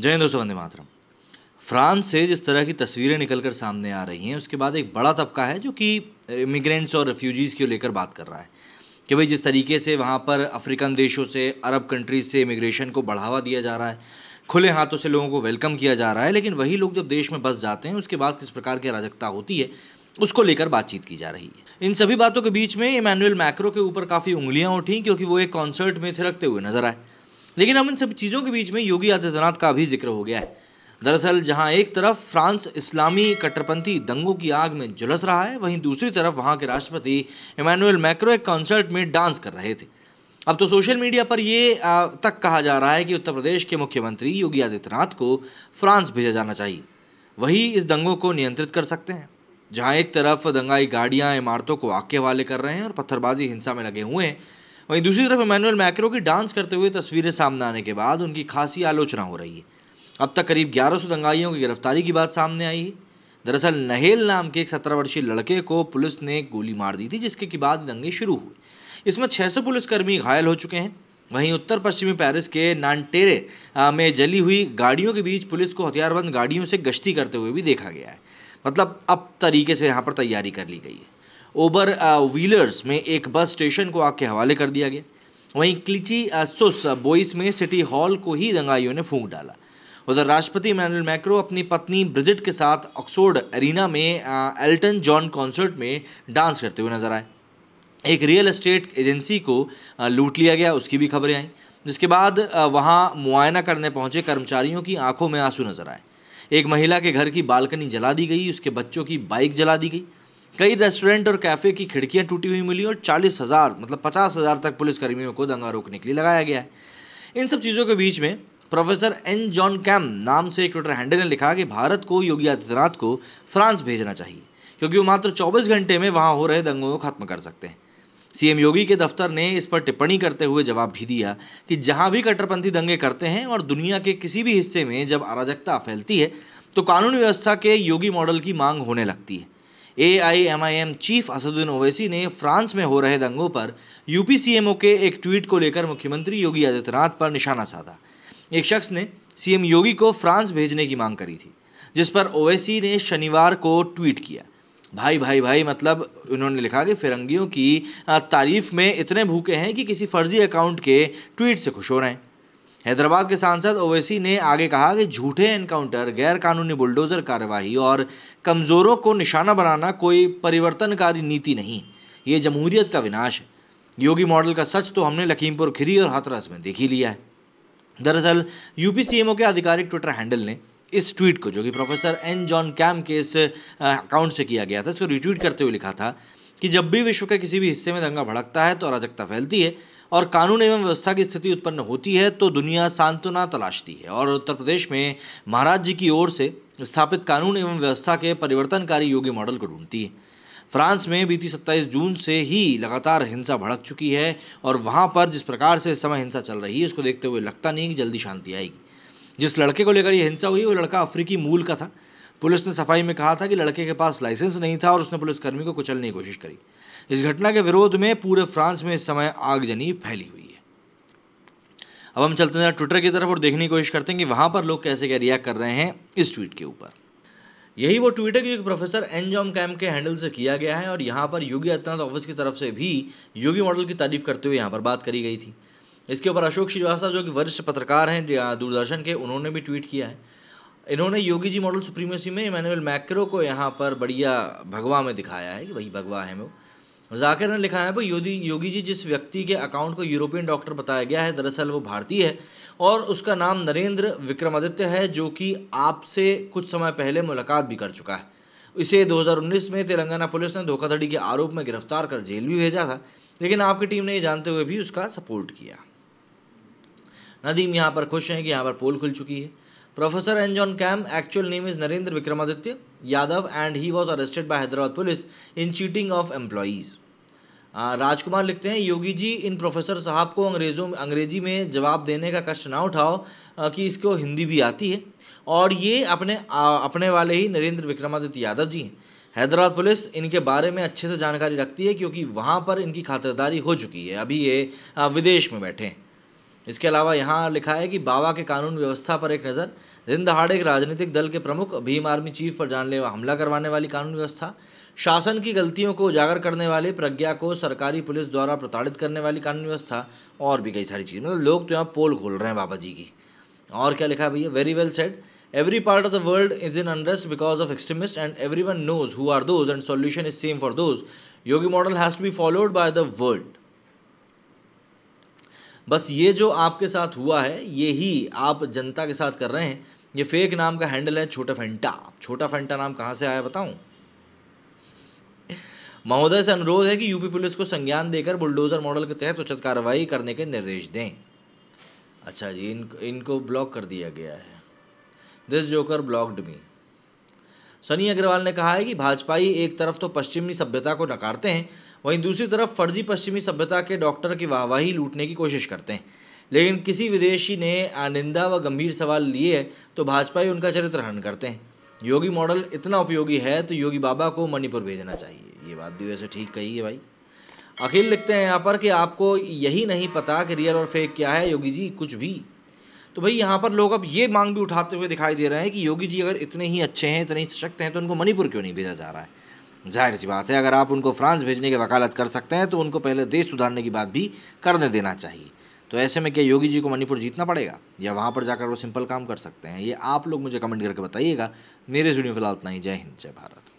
जय दोस्तों वंदे मातरम फ्रांस से जिस तरह की तस्वीरें निकल कर सामने आ रही हैं उसके बाद एक बड़ा तबका है जो कि इमिग्रेंट्स और रेफ्यूजीज़ को लेकर बात कर रहा है कि भाई जिस तरीके से वहाँ पर अफ्रीकन देशों से अरब कंट्रीज़ से इमिग्रेशन को बढ़ावा दिया जा रहा है खुले हाथों से लोगों को वेलकम किया जा रहा है लेकिन वही लोग जब देश में बस जाते हैं उसके बाद किस प्रकार की अराजकता होती है उसको लेकर बातचीत की जा रही है इन सभी बातों के बीच में इमैनुअल मैक्रो के ऊपर काफ़ी उंगलियाँ उठी क्योंकि वो एक कॉन्सर्ट में थिरकते हुए नजर आए लेकिन हम इन सब चीज़ों के बीच में योगी आदित्यनाथ का भी जिक्र हो गया है दरअसल जहां एक तरफ फ्रांस इस्लामी कट्टरपंथी दंगों की आग में झुलस रहा है वहीं दूसरी तरफ वहां के राष्ट्रपति इमानुएल मैक्रो एक कॉन्सर्ट में डांस कर रहे थे अब तो सोशल मीडिया पर ये तक कहा जा रहा है कि उत्तर प्रदेश के मुख्यमंत्री योगी आदित्यनाथ को फ्रांस भेजा जाना चाहिए वही इस दंगों को नियंत्रित कर सकते हैं जहाँ एक तरफ दंगाई गाड़ियाँ इमारतों को आग के हवाले कर रहे हैं और पत्थरबाजी हिंसा में लगे हुए हैं वहीं दूसरी तरफ इमानुअल मैक्रो की डांस करते हुए तस्वीरें सामने आने के बाद उनकी खासी आलोचना हो रही है अब तक करीब ग्यारह सौ दंगाइयों की गिरफ्तारी की बात सामने आई है दरअसल नहेल नाम के एक सत्रह वर्षीय लड़के को पुलिस ने गोली मार दी थी जिसके की बाद दंगे शुरू हुए इसमें छः सौ पुलिसकर्मी घायल हो चुके हैं वहीं उत्तर पश्चिमी पेरिस के नानटेरे में जली हुई गाड़ियों के बीच पुलिस को हथियारबंद गाड़ियों से गश्ती करते हुए भी देखा गया है मतलब अब तरीके से यहाँ पर तैयारी कर ली गई है ओबर व्हीलर्स uh, में एक बस स्टेशन को आग के हवाले कर दिया गया वहीं Clichy uh, sous uh, Bois में सिटी हॉल को ही दंगाइयों ने फूंक डाला उधर राष्ट्रपति मैनुअल मैक्रो अपनी पत्नी ब्रिजिट के साथ ऑक्सफोर्ड एरिना में एल्टन जॉन कॉन्सर्ट में डांस करते हुए नजर आए एक रियल एस्टेट एजेंसी को लूट लिया गया उसकी भी खबरें आई जिसके बाद वहाँ मुआयना करने पहुँचे कर्मचारियों की आंखों में आंसू नजर आए एक महिला के घर की बालकनी जला दी गई उसके बच्चों की बाइक जला दी गई कई रेस्टोरेंट और कैफ़े की खिड़कियां टूटी हुई मिली और चालीस हज़ार मतलब पचास हज़ार तक पुलिसकर्मियों को दंगा रोकने के लिए लगाया गया है इन सब चीज़ों के बीच में प्रोफेसर एन जॉन कैम नाम से एक ट्विटर हैंडल ने लिखा कि भारत को योगी आदित्यनाथ को फ्रांस भेजना चाहिए क्योंकि वो मात्र 24 घंटे में वहाँ हो रहे दंगों को खत्म कर सकते हैं सीएम योगी के दफ्तर ने इस पर टिप्पणी करते हुए जवाब भी दिया कि जहां भी कट्टरपंथी दंगे करते हैं और दुनिया के किसी भी हिस्से में जब अराजकता फैलती है तो कानून व्यवस्था के योगी मॉडल की मांग होने लगती है A I M I M chief Asaduddin Owaisi ने फ्रांस में हो रहे दंगों पर यूपी सीएमओ के एक ट्वीट को लेकर मुख्यमंत्री योगी आदित्यनाथ पर निशाना साधा एक शख्स ने सीएम योगी को फ्रांस भेजने की मांग करी थी जिस पर ओवैसी ने शनिवार को ट्वीट किया भाई भाई भाई मतलब उन्होंने लिखा कि फिरंगियों की तारीफ में इतने भूखे हैं कि किसी फर्जी अकाउंट के ट्वीट से खुश हो रहे हैं हैदराबाद के सांसद ओवैसी ने आगे कहा कि झूठे एनकाउंटर गैरकानूनी बुलडोजर कार्रवाई और कमज़ोरों को निशाना बनाना कोई परिवर्तनकारी नीति नहीं ये जमहूरियत का विनाश है योगी मॉडल का सच तो हमने लखीमपुर खिरी और हाथरस में देख ही लिया है दरअसल यूपी सीएमओ के आधिकारिक ट्विटर हैंडल ने इस ट्वीट को जो कि प्रोफेसर एन जॉन कैम के इस अकाउंट से किया गया था इसको रिट्वीट करते हुए लिखा था कि जब भी विश्व के किसी भी हिस्से में दंगा भड़कता है तो अराजकता फैलती है और कानून एवं व्यवस्था की स्थिति उत्पन्न होती है तो दुनिया सांत्वना तलाशती है और उत्तर प्रदेश में महाराज जी की ओर से स्थापित कानून एवं व्यवस्था के परिवर्तनकारी योग्य मॉडल को ढूंढती है फ्रांस में बीती 27 जून से ही लगातार हिंसा भड़क चुकी है और वहाँ पर जिस प्रकार से समय हिंसा चल रही है उसको देखते हुए लगता नहीं कि जल्दी शांति आएगी जिस लड़के को लेकर यह हिंसा हुई वो लड़का अफ्रीकी मूल का था पुलिस ने सफाई में कहा था कि लड़के के पास लाइसेंस नहीं था और उसने पुलिसकर्मी को कुचलने की कोशिश करी इस घटना के विरोध में पूरे फ्रांस में इस समय आगजनी फैली हुई है अब हम चलते हैं ट्विटर की तरफ और देखने की कोशिश करते हैं कि वहाँ पर लोग कैसे क्या रिएक्ट कर रहे हैं इस ट्वीट के ऊपर यही वो ट्वीट है क्योंकि प्रोफेसर एन जॉम कैम के हैंडल से किया गया है और यहाँ पर योगी आदित्यनाथ ऑफिस की तरफ से भी योगी मॉडल की तारीफ करते हुए यहाँ पर बात करी गई थी इसके ऊपर अशोक श्रीवास्तव जो कि वरिष्ठ पत्रकार हैं दूरदर्शन के उन्होंने भी ट्वीट किया है इन्होंने योगी जी मॉडल सुप्रीमेसी में इमानुअल मैक्रो को यहाँ पर बढ़िया भगवा में दिखाया है कि भाई भगवा है वो जाकिर ने लिखा है भाई योगी योगी जी जिस व्यक्ति के अकाउंट को यूरोपियन डॉक्टर बताया गया है दरअसल वो भारतीय है और उसका नाम नरेंद्र विक्रमादित्य है जो कि आपसे कुछ समय पहले मुलाकात भी कर चुका है इसे 2019 में तेलंगाना पुलिस ने धोखाधड़ी के आरोप में गिरफ्तार कर जेल भी भेजा था लेकिन आपकी टीम ने ये जानते हुए भी उसका सपोर्ट किया नदीम यहाँ पर खुश हैं कि यहाँ पर पोल खुल चुकी है Professor N. John Kam, actual name is Narendra Vikramaditya Yadav, and he was arrested by Hyderabad police in cheating of employees. राजकुमार लिखते हैं योगी जी इन प्रोफेसर साहब को अंग्रेज़ों अंग्रेजी में जवाब देने का कष्ट ना उठाओ कि इसको हिंदी भी आती है और ये अपने आ, अपने वाले ही नरेंद्र विक्रमादित्य यादव जी हैं हैदराबाद पुलिस इनके बारे में अच्छे से जानकारी रखती है क्योंकि वहाँ पर इनकी खातिरदारी हो चुकी है अभी ये विदेश में बैठे हैं इसके अलावा यहाँ लिखा है कि बाबा के कानून व्यवस्था पर एक नज़र दिन दहाड़े एक राजनीतिक दल के प्रमुख भीम आर्मी चीफ पर जानलेवा हमला करवाने वाली कानून व्यवस्था शासन की गलतियों को उजागर करने वाले प्रज्ञा को सरकारी पुलिस द्वारा प्रताड़ित करने वाली कानून व्यवस्था और भी कई सारी चीज़ मतलब लोग तो यहाँ पोल खोल रहे हैं बाबा जी की और क्या लिखा भैया very well said part of the world is in unrest because of extremist and everyone knows who are those and solution is same for those Yogi model has to be followed by the world बस ये जो आपके साथ हुआ है ये ही आप जनता के साथ कर रहे हैं ये फेक नाम का हैंडल है छोटा फेंटा छोटा फेंटा नाम कहाँ से आया बताऊँ महोदय से अनुरोध है कि यूपी पुलिस को संज्ञान देकर बुलडोजर मॉडल के तहत उचित कार्रवाई करने के निर्देश दें अच्छा जी इन इनको ब्लॉक कर दिया गया है this joker blocked me Sunny Agrawal ने कहा है कि भाजपाई एक तरफ तो पश्चिमी सभ्यता को नकारते हैं वहीं दूसरी तरफ फर्जी पश्चिमी सभ्यता के डॉक्टर की वाहवाही लूटने की कोशिश करते हैं लेकिन किसी विदेशी ने आनिंदा व गंभीर सवाल लिए तो भाजपा ही उनका चरित्र हरण करते हैं योगी मॉडल इतना उपयोगी है तो योगी बाबा को मणिपुर भेजना चाहिए ये बात भी वैसे ठीक कही है भाई अखिल लिखते हैं यहाँ पर कि आपको यही नहीं पता कि रियल और फेक क्या है योगी जी कुछ भी तो भाई यहाँ पर लोग अब ये मांग भी उठाते हुए दिखाई दे रहे हैं कि योगी जी अगर इतने ही अच्छे हैं इतने ही सशक्त हैं तो उनको मणिपुर क्यों नहीं भेजा जा रहा है जाहिर सी बात है अगर आप उनको फ्रांस भेजने की वकालत कर सकते हैं तो उनको पहले देश सुधारने की बात भी करने देना चाहिए तो ऐसे में क्या योगी जी को मणिपुर जीतना पड़ेगा या वहाँ पर जाकर वो सिंपल काम कर सकते हैं ये आप लोग मुझे कमेंट करके बताइएगा मेरे जुड़ी फिलहाल इतना ही जय हिंद जय भारत